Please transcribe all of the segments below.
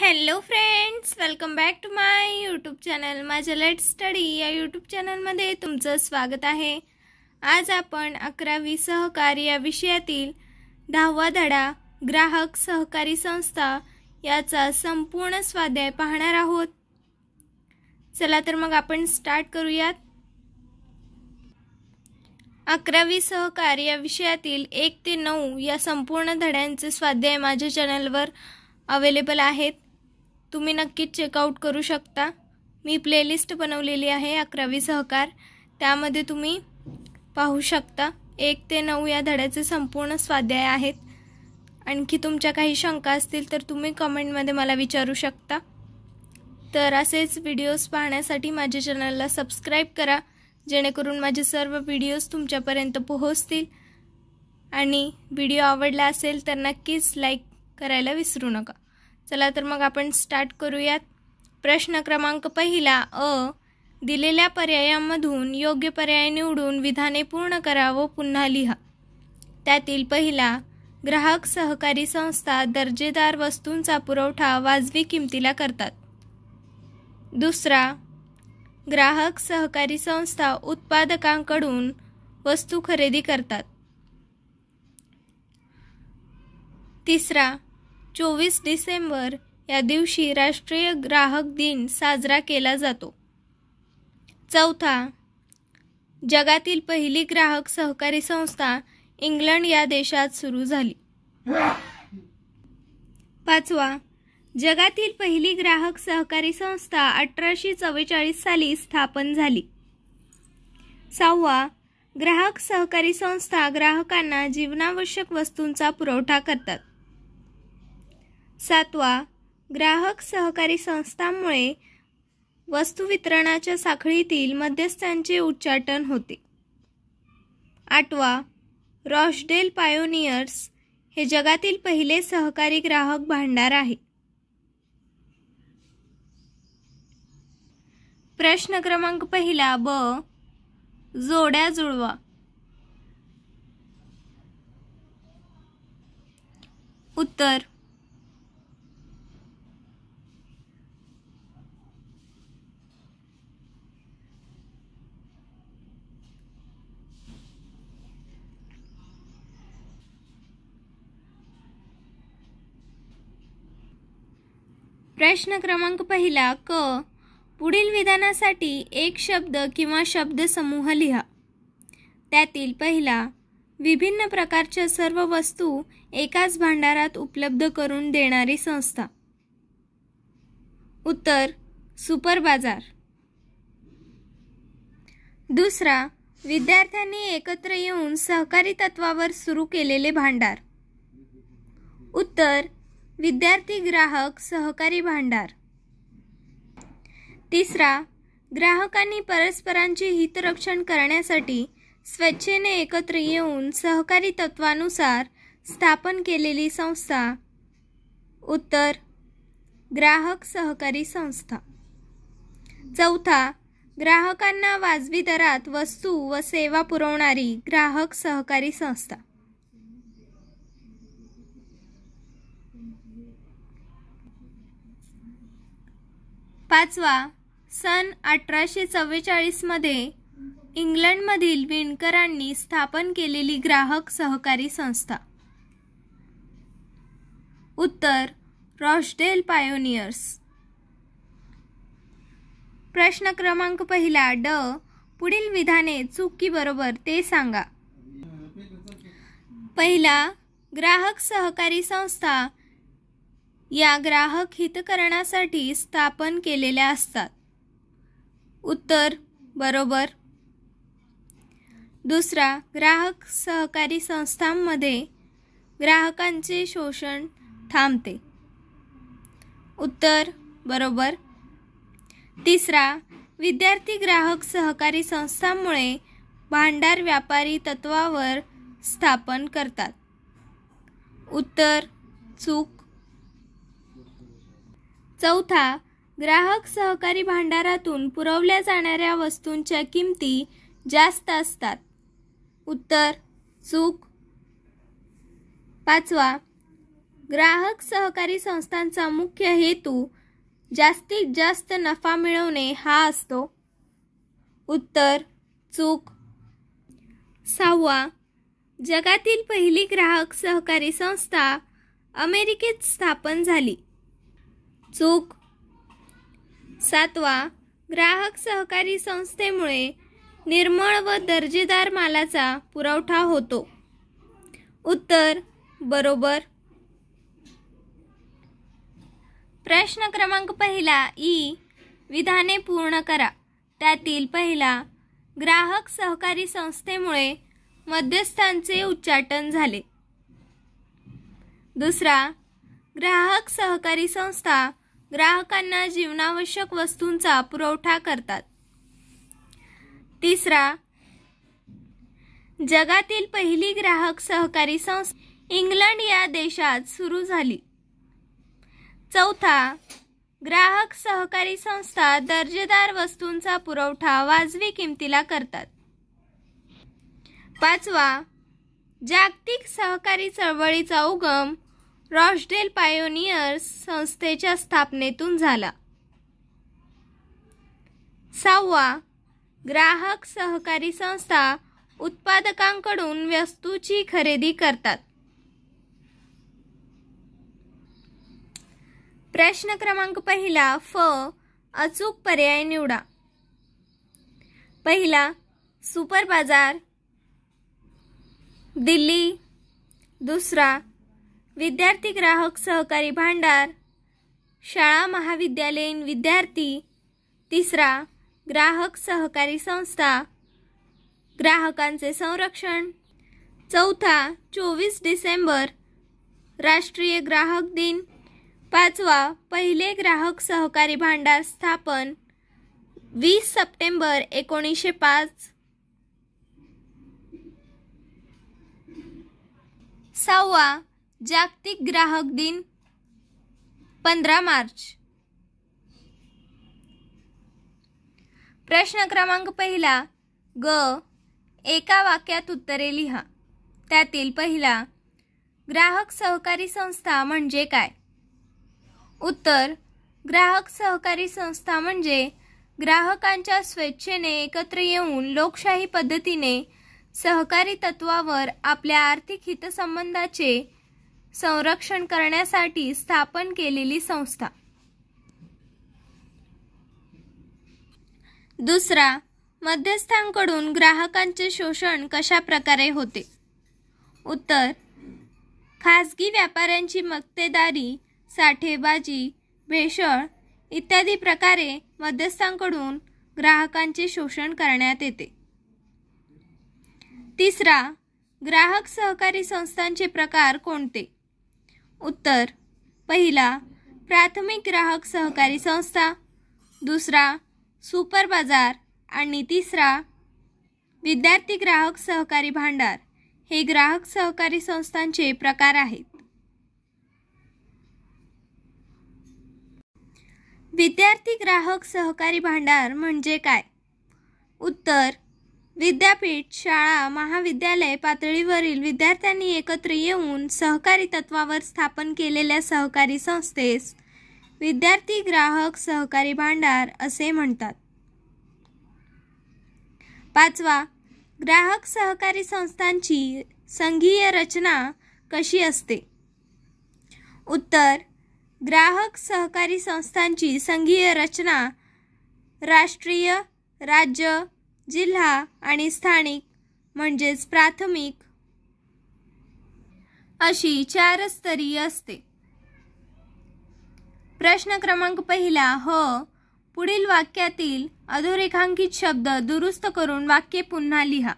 hello friends welcome back to my YouTube channel माझ्या let study या YouTube चॅनलमध्ये तुमचं स्वागत आहे आज आपण अकरावी सहकार या विषयातील दहावा धडा ग्राहक सहकारी संस्था याचा संपूर्ण स्वाध्याय पाहणार आहोत चला तर मग आपण स्टार्ट करूयात अकरावी सहकार या विषयातील एक ते नऊ या संपूर्ण धड्यांचे स्वाध्याय माझ्या चॅनलवर अवेलेबल आहेत तुम्ही नक्कीच चेकआउट करू शकता मी प्लेलिस्ट बनवलेली आहे अकरावी सहकार त्यामध्ये तुम्ही पाहू शकता एक ते नऊ या धड्याचे संपूर्ण स्वाध्याय आहेत आणखी तुमच्या काही शंका असतील तर तुम्ही कमेंटमध्ये मला विचारू शकता तर असेच व्हिडिओज पाहण्यासाठी माझ्या चॅनलला सबस्क्राईब करा जेणेकरून माझे सर्व व्हिडिओज तुमच्यापर्यंत पोहोचतील आणि व्हिडिओ आवडला असेल तर नक्कीच लाईक करायला विसरू नका चला तर मग आपण स्टार्ट करूयात प्रश्न क्रमांक पहिला अ दिलेल्या पर्यायांमधून योग्य पर्याय निवडून विधाने पूर्ण करा व पुन्हा लिहा त्यातील पहिला ग्राहक सहकारी संस्था दर्जेदार वस्तूंचा पुरवठा वाजवी किमतीला करतात दुसरा ग्राहक सहकारी संस्था उत्पादकांकडून वस्तू खरेदी करतात तिसरा चोवीस डिसेंबर या दिवशी राष्ट्रीय ग्राहक दिन साजरा केला जातो चौथा जगातील पहिली ग्राहक सहकारी संस्था इंग्लंड या देशात सुरू झाली पाचवा जगातील पहिली ग्राहक सहकारी संस्था अठराशे चव्वेचाळीस साली स्थापन झाली सहावा ग्राहक सहकारी संस्था ग्राहकांना जीवनावश्यक वस्तूंचा पुरवठा करतात सातवा ग्राहक सहकारी संस्थांमुळे वस्तू वितरणाच्या साखळीतील मध्यस्थांचे उच्चाटन होते आठवा रॉशडेल पायोनियर्स हे जगातील पहिले सहकारी ग्राहक भांडार आहे प्रश्न क्रमांक पहिला ब जोड्या जुळवा उत्तर प्रश्न क्रमांक पहिला क पुढील विधानासाठी एक शब्द किंवा शब्दसमूह लिहा त्यातील पहिला विभिन्न प्रकारच्या सर्व वस्तू एकाच भांडारात उपलब्ध करून देणारी संस्था उत्तर सुपर बाजार दुसरा विद्यार्थ्यांनी एकत्र येऊन सहकारी तत्वावर सुरू केलेले भांडार उत्तर विद्यार्थी ग्राहक सहकारी भांडार तिसरा ग्राहकांनी परस्परांचे हितरक्षण करण्यासाठी स्वच्छेने एकत्र येऊन सहकारी तत्वानुसार स्थापन केलेली संस्था उत्तर ग्राहक सहकारी संस्था चौथा ग्राहकांना वाजवी दरात वस्तू व सेवा पुरवणारी ग्राहक सहकारी संस्था पाचवा सन अठराशे चव्वेचाळीसमध्ये इंग्लंडमधील विणकरांनी स्थापन केलेली ग्राहक सहकारी संस्था उत्तर रॉशडेल पायोनियर्स प्रश्न क्रमांक पहिला ड पुढील विधाने चुकी बरोबर ते सांगा पहिला ग्राहक सहकारी संस्था या ग्राहक हितकरणासाठी स्थापन केलेल्या असतात उत्तर बरोबर दुसरा ग्राहक सहकारी संस्थांमध्ये ग्राहकांचे शोषण थांबते उत्तर बरोबर तिसरा विद्यार्थी ग्राहक सहकारी संस्थांमुळे भांडार व्यापारी तत्वावर स्थापन करतात उत्तर चूक चौथा ग्राहक सहकारी भांडारातून पुरवल्या जाणाऱ्या वस्तूंच्या किमती जास्त असतात उत्तर चूक पाचवा ग्राहक सहकारी संस्थांचा मुख्य हेतू जास्तीत जास्त नफा मिळवणे हा असतो उत्तर चूक सहावा जगातील पहिली ग्राहक सहकारी संस्था अमेरिकेत स्थापन झाली चूक सातवा ग्राहक सहकारी संस्थेमुळे निर्मळ व दर्जेदार मालाचा पुरवठा होतो उत्तर बरोबर प्रश्न क्रमांक पहिला ई विधाने पूर्ण करा त्यातील पहिला ग्राहक सहकारी संस्थेमुळे मध्यस्थांचे उच्चाटन झाले दुसरा ग्राहक सहकारी संस्था ग्राहकांना जीवनावश्यक वस्तूंचा पुरवठा करतात तिसरा जगातील पहिली ग्राहक सहकारी संस्था इंग्लंड या देशात सुरू झाली चौथा ग्राहक सहकारी संस्था दर्जेदार वस्तूंचा पुरवठा वाजवी किमतीला करतात पाचवा जागतिक सहकारी चळवळीचा उगम रॉशडेल पायोनियर्स संस्थेच्या स्थापनेतून झाला सहावा ग्राहक सहकारी संस्था उत्पादकांकडून वस्तूची खरेदी करतात प्रश्न क्रमांक पहिला फ अचूक पर्याय निवडा पहिला सुपर बाजार दिल्ली दुसरा विद्यार्थी ग्राहक सहकारी भांडार शाळा महाविद्यालयीन विद्यार्थी तिसरा ग्राहक सहकारी संस्था ग्राहकांचे संरक्षण चौथा चोवीस डिसेंबर राष्ट्रीय ग्राहक दिन पाचवा पहिले ग्राहक सहकारी भांडार स्थापन वीस सप्टेंबर एकोणीसशे पाच सहावा जागतिक ग्राहक दिन पंधरा मार्च प्रश्न क्रमांक पहिला ग एका वाक्यात उत्तरे लिहा त्यातील पहिला ग्राहक सहकारी संस्था म्हणजे काय उत्तर ग्राहक सहकारी संस्था म्हणजे ग्राहकांच्या स्वेच्छेने एकत्र येऊन लोकशाही पद्धतीने सहकारी तत्वावर आपल्या आर्थिक हितसंबंधाचे संरक्षण करण्यासाठी स्थापन केलेली संस्था दुसरा मध्यस्थांकडून ग्राहकांचे शोषण कशा प्रकारे होते उत्तर खाजगी व्यापाऱ्यांची मक्तेदारी साठेबाजी भेषळ इत्यादी प्रकारे मध्यस्थांकडून ग्राहकांचे शोषण करण्यात येते तिसरा ग्राहक सहकारी संस्थांचे प्रकार कोणते उत्तर पहिला प्राथमिक ग्राहक सहकारी संस्था दुसरा सुपर बाजार आणि तिसरा विद्यार्थी ग्राहक सहकारी भांडार हे ग्राहक सहकारी संस्थांचे प्रकार आहेत विद्यार्थी ग्राहक सहकारी भांडार म्हणजे काय उत्तर विद्यापीठ शाळा महाविद्यालय पातळीवरील विद्यार्थ्यांनी एकत्र येऊन सहकारी तत्वावर स्थापन केलेल्या सहकारी संस्थेस विद्यार्थी ग्राहक सहकारी भांडार असे म्हणतात पाचवा ग्राहक सहकारी संस्थांची संघीय रचना कशी असते उत्तर ग्राहक सहकारी संस्थांची संघीय रचना राष्ट्रीय राज्य जिल्हा आणि स्थानिक म्हणजेच प्राथमिक अशी चार स्तरीय असते प्रश्न क्रमांक पहिला ह पुढील वाक्यातील अधोरेखांकित शब्द दुरुस्त करून वाक्य पुन्हा लिहा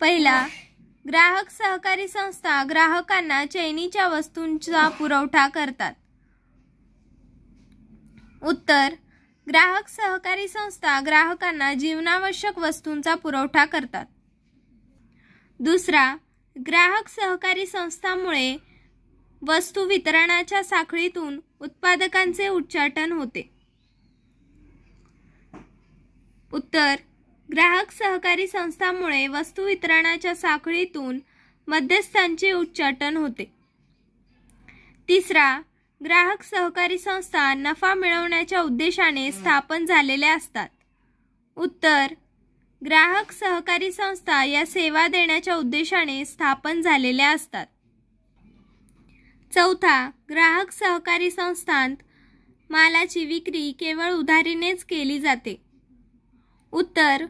पहिला ग्राहक सहकारी संस्था ग्राहकांना चैनीच्या वस्तूंचा पुरवठा करतात उत्तर ग्राहक सहकारी संस्था ग्राहकांना जीवनावश्यक वस्तूंचा पुरवठा करतात दुसरा ग्राहक सहकारी संस्थांमुळे वस्तू वितरणाच्या साखळीतून उत्पादकांचे उच्चाटन होते उत्तर ग्राहक सहकारी संस्थांमुळे वस्तू वितरणाच्या साखळीतून मध्यस्थांचे उच्चाटन होते तिसरा ग्राहक सहकारी संस्था नफा मिळवण्याच्या उद्देशाने स्थापन झालेल्या असतात उत्तर ग्राहक सहकारी संस्था या सेवा देण्याच्या उद्देशाने स्थापन झालेल्या असतात चौथा ग्राहक सहकारी संस्थांत मालाची विक्री केवळ उधारीनेच केली जाते उत्तर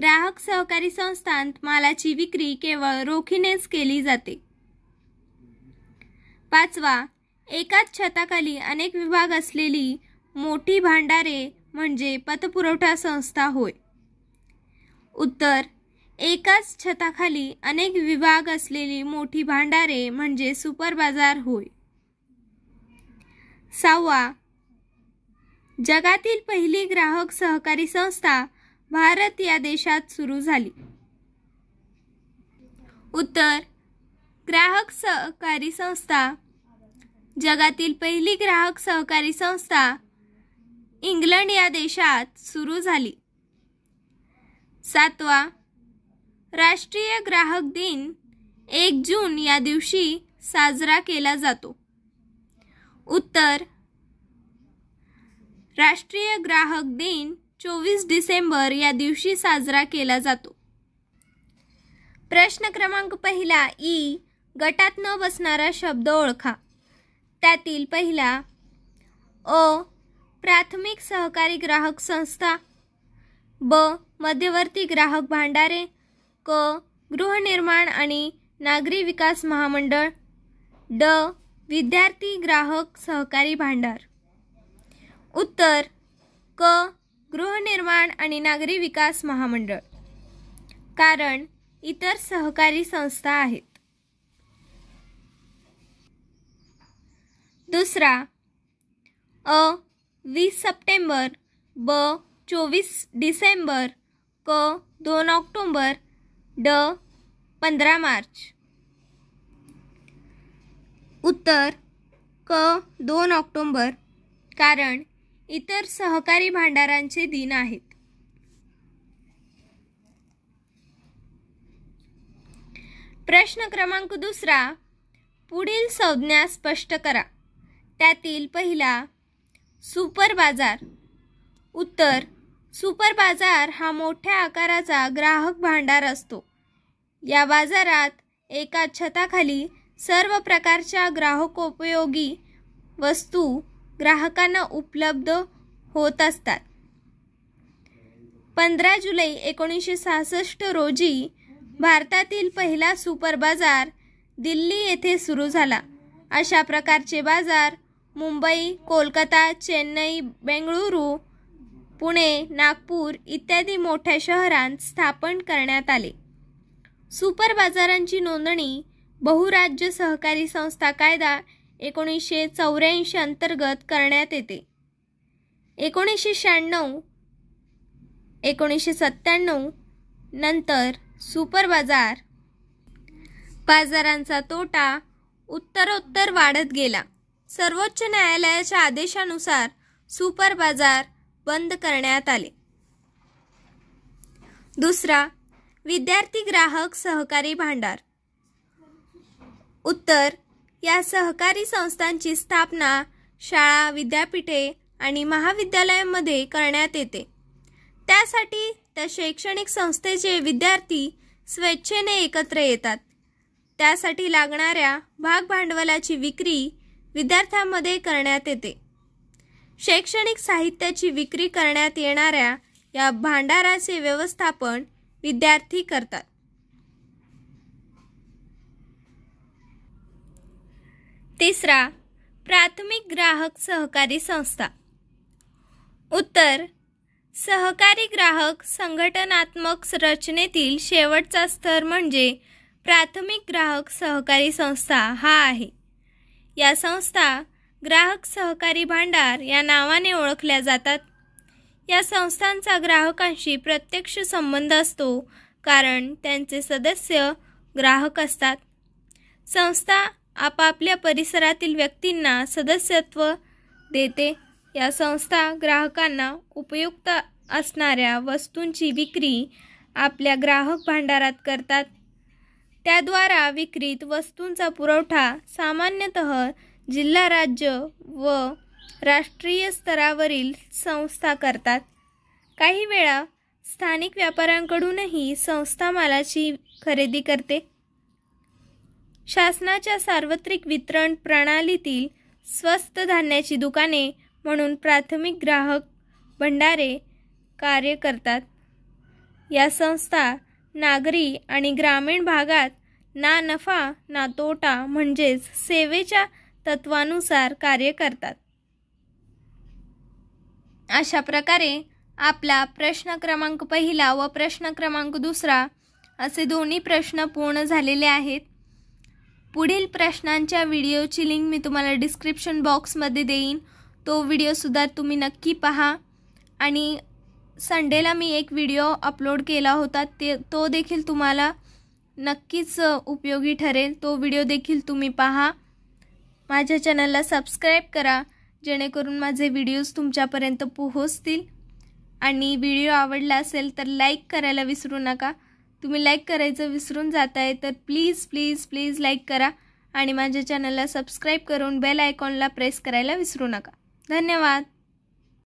ग्राहक सहकारी संस्थांत मालाची विक्री केवळ रोखीनेच केली जाते पाचवा एकाच छताखाली अनेक विभाग असलेली मोठी भांडारे म्हणजे पतपुरवठा संस्था होय उत्तर एकाच छताखाली अनेक विभाग असलेली मोठी भांडारे म्हणजे सुपर बाजार होय सहावा जगातील पहिली ग्राहक सहकारी संस्था भारत या देशात सुरू झाली उत्तर ग्राहक सहकारी संस्था जगातील पहिली ग्राहक सहकारी संस्था इंग्लंड या देशात सुरू झाली सातवा राष्ट्रीय ग्राहक दिन एक जून या दिवशी साजरा केला जातो उत्तर राष्ट्रीय ग्राहक दिन चोवीस डिसेंबर या दिवशी साजरा केला जातो प्रश्न क्रमांक पहिला ई गटात न बसणारा शब्द ओळखा त्यातील पहिला अ प्राथमिक सहकारी ग्राहक संस्था ब मध्यवर्ती ग्राहक भांडारे क गृहनिर्माण आणि नागरी विकास महामंडळ ड विद्यार्थी ग्राहक सहकारी भांडार उत्तर क गृहनिर्माण आणि नागरी विकास महामंडळ कारण इतर सहकारी संस्था आहेत दुसरा अ वीस सप्टेंबर ब चोवीस डिसेंबर क दोन ऑक्टोंबर ड पंधरा मार्च उत्तर क दोन ऑक्टोंबर कारण इतर सहकारी भांडारांचे दिन आहेत प्रश्न क्रमांक दुसरा पुढील संज्ञा स्पष्ट करा त्यातील पहिला सुपर बाजार उत्तर सुपर बाजार हा मोठ्या आकाराचा ग्राहक भांडार असतो या बाजारात एका छताखाली सर्व प्रकारच्या ग्राहकोपयोगी वस्तू ग्राहकांना उपलब्ध होत असतात पंधरा जुलै एकोणीसशे सहासष्ट रोजी भारतातील पहिला सुपर बाजार दिल्ली येथे सुरू झाला अशा प्रकारचे बाजार मुंबई कोलकाता चेन्नई बेंगळुरू पुणे नागपूर इत्यादी मोठ्या शहरांत स्थापन करण्यात आले सुपर बाजारांची नोंदणी बहुराज्य सहकारी संस्था कायदा एकोणीसशे चौऱ्याऐंशी अंतर्गत करण्यात येते एकोणीसशे शहाण्णव एकोणीसशे सत्त्याण्णव नंतर सुपर बाजार बाजारांचा तोटा उत्तरोत्तर वाढत गेला सर्वोच्च न्यायालयाच्या आदेशानुसार सुपर बाजार बंद करण्यात आले दुसरा विद्यार्थी ग्राहक सहकारी भांडार उत्तर या सहकारी संस्थांची स्थापना शाळा विद्यापीठे आणि महाविद्यालयांमध्ये करण्यात येते त्यासाठी त्या शैक्षणिक संस्थेचे विद्यार्थी स्वेच्छेने एकत्र येतात त्यासाठी लागणाऱ्या भागभांडवलाची विक्री विद्यार्थ्यांमध्ये करण्यात येते शैक्षणिक साहित्याची विक्री करण्यात येणाऱ्या या भांडाराचे व्यवस्थापन विद्यार्थी करतात तिसरा प्राथमिक ग्राहक सहकारी संस्था उत्तर सहकारी ग्राहक संघटनात्मक रचनेतील शेवटचा स्तर म्हणजे प्राथमिक ग्राहक सहकारी संस्था हा आहे या संस्था ग्राहक सहकारी भांडार या नावाने ओळखल्या जातात या संस्थांचा ग्राहकांशी प्रत्यक्ष संबंध असतो कारण त्यांचे सदस्य ग्राहक असतात संस्था आपापल्या परिसरातील व्यक्तींना सदस्यत्व देते या संस्था ग्राहकांना उपयुक्त असणाऱ्या वस्तूंची विक्री आपल्या ग्राहक भांडारात करतात त्याद्वारा विक्रीत वस्तूंचा पुरवठा सामान्यत जिल्हा राज्य व राष्ट्रीय स्तरावरील संस्था करतात काही वेळा स्थानिक व्यापाऱ्यांकडूनही संस्था मालाची खरेदी करते शासनाच्या सार्वत्रिक वितरण प्रणालीतील स्वस्त धान्याची दुकाने म्हणून प्राथमिक ग्राहक भंडारे कार्य करतात या संस्था नागरी आणि ग्रामीण भागात ना नफा ना तोटा म्हणजेच सेवेच्या तत्वानुसार कार्य करतात अशा प्रकारे आपला प्रश्न क्रमांक पहिला व प्रश्न क्रमांक दुसरा असे दोन्ही प्रश्न पूर्ण झालेले आहेत पुढील प्रश्नांच्या व्हिडिओची लिंक मी तुम्हाला डिस्क्रिप्शन बॉक्समध्ये देईन तो व्हिडिओसुद्धा तुम्ही नक्की पहा आणि संडेला मी एक व्हिडिओ अपलोड केला होता ते तो देखील तुम्हाला नक्कीच उपयोगी ठरेल तो व्हिडिओ देखील तुम्ही पहा माझ्या चॅनलला सबस्क्राईब करा जेणेकरून माझे व्हिडिओज तुमच्यापर्यंत पोहोचतील आणि व्हिडिओ आवडला असेल तर लाईक करायला विसरू नका तुम्ही लाईक करायचं विसरून जाताय तर प्लीज प्लीज प्लीज लाईक करा आणि माझ्या चॅनलला सबस्क्राईब करून बेल आयकॉनला प्रेस करायला विसरू नका धन्यवाद